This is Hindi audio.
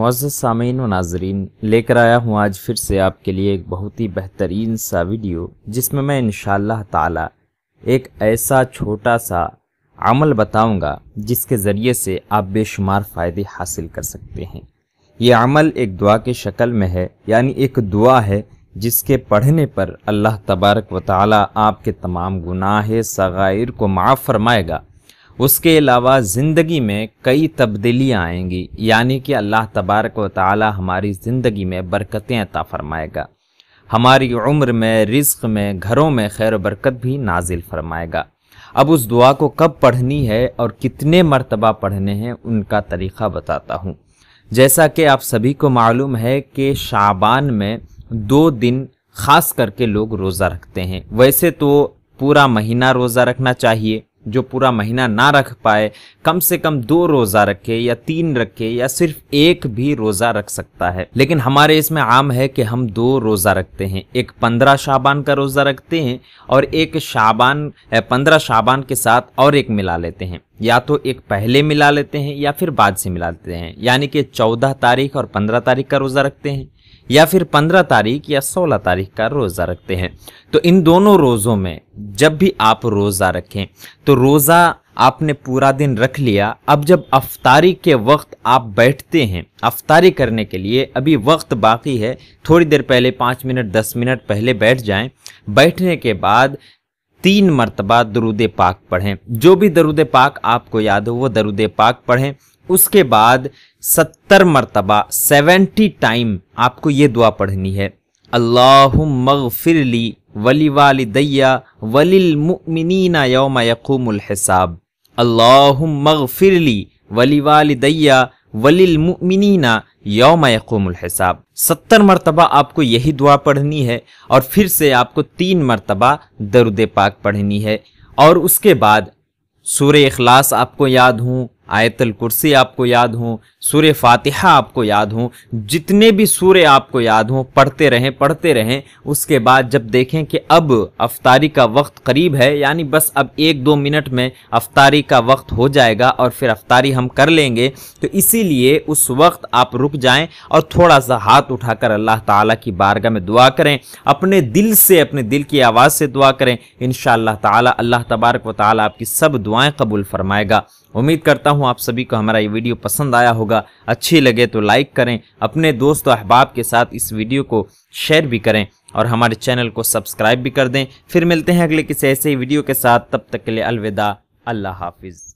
मोज़ सामीन व नाजरीन लेकर आया हूँ आज फिर से आपके लिए एक बहुत ही बेहतरीन सा वीडियो जिसमें मैं इन ताला एक ऐसा छोटा सा अमल बताऊंगा जिसके ज़रिए से आप बेशुमार फ़ायदे हासिल कर सकते हैं ये अमल एक दुआ की शक्ल में है यानी एक दुआ है जिसके पढ़ने पर अल्लाह तबारक व ताली आपके तमाम गुनाह सगैर को माफ़ फरमाएगा उसके अलावा ज़िंदगी में कई तब्दीलियाँ आएंगी यानी कि अल्लाह तबारक व ताली हमारी ज़िंदगी में बरकतें अता फ़रमाएगा हमारी उम्र में रिस्क में घरों में खैर बरकत भी नाजिल फरमाएगा अब उस दुआ को कब पढ़नी है और कितने मरतबा पढ़ने हैं उनका तरीक़ा बताता हूँ जैसा कि आप सभी को मालूम है कि शाबान में दो दिन खास करके लोग रोज़ा रखते हैं वैसे तो पूरा महीना रोज़ा रखना चाहिए जो पूरा महीना ना रख पाए कम से कम दो रोज़ा रखे या तीन रखे या सिर्फ एक भी रोज़ा रख सकता है लेकिन हमारे इसमें आम है कि हम दो रोज़ा रखते हैं एक पंद्रह शाबान का रोज़ा रखते हैं और एक शाबान पंद्रह शाबान के साथ और एक मिला लेते हैं या तो एक पहले मिला लेते हैं या फिर बाद से मिला लेते हैं यानी कि चौदह तारीख और पंद्रह तारीख का रोज़ा रखते हैं या फिर 15 तारीख या 16 तारीख का रोज़ा रखते हैं तो इन दोनों रोज़ों में जब भी आप रोज़ा रखें तो रोज़ा आपने पूरा दिन रख लिया अब जब अफ्तारी के वक्त आप बैठते हैं अफ्तारी करने के लिए अभी वक्त बाकी है थोड़ी देर पहले पाँच मिनट दस मिनट पहले बैठ जाएं बैठने के बाद तीन मरतबा दरुद पाक पढ़ें जो भी दरुद पाक आपको याद हो वो दरुद पाक पढ़ें उसके बाद सत्तर मरतबा सेवेंटी टाइम आपको ये दुआ पढ़नी है अल्लाह मगफिरली वली वालदैया वलिल मुमिनीना यौम यकूमुल हिसाब अल्लाह मगफिरली वली वालदैया वलिल मुमिनीना यौम यकूमुल हिसाब सत्तर मरतबा आपको यही दुआ पढ़नी है और फिर से आपको तीन मरतबा दरुद पाक पढ़नी है और उसके बाद सूर्य अखलास आपको याद हूँ आयतल कुर्सी आपको याद हो सूर्य फातिहा आपको याद हो जितने भी सूर्य आपको याद हो पढ़ते रहें पढ़ते रहें उसके बाद जब देखें कि अब अफतारी का वक्त करीब है यानी बस अब एक दो मिनट में अफतारी का वक्त हो जाएगा और फिर अफ्तारी हम कर लेंगे तो इसीलिए उस वक्त आप रुक जाएं और थोड़ा सा हाथ उठाकर अल्लाह ताला की बारगाह में दुआ करें अपने दिल से अपने दिल की आवाज़ से दुआ करें इन ताला अल्लाह तबारक व ताली आपकी सब दुआएँ कबूल फरमाएगा उम्मीद करता हूँ आप सभी को हमारा ये वीडियो पसंद आया होगा अच्छी लगे तो लाइक करें अपने दोस्त और अहबाब के साथ इस वीडियो को शेयर भी करें और हमारे चैनल को सब्सक्राइब भी कर दें फिर मिलते हैं अगले किसी ऐसे ही वीडियो के साथ तब तक के लिए अलविदा अल्लाह हाफिज़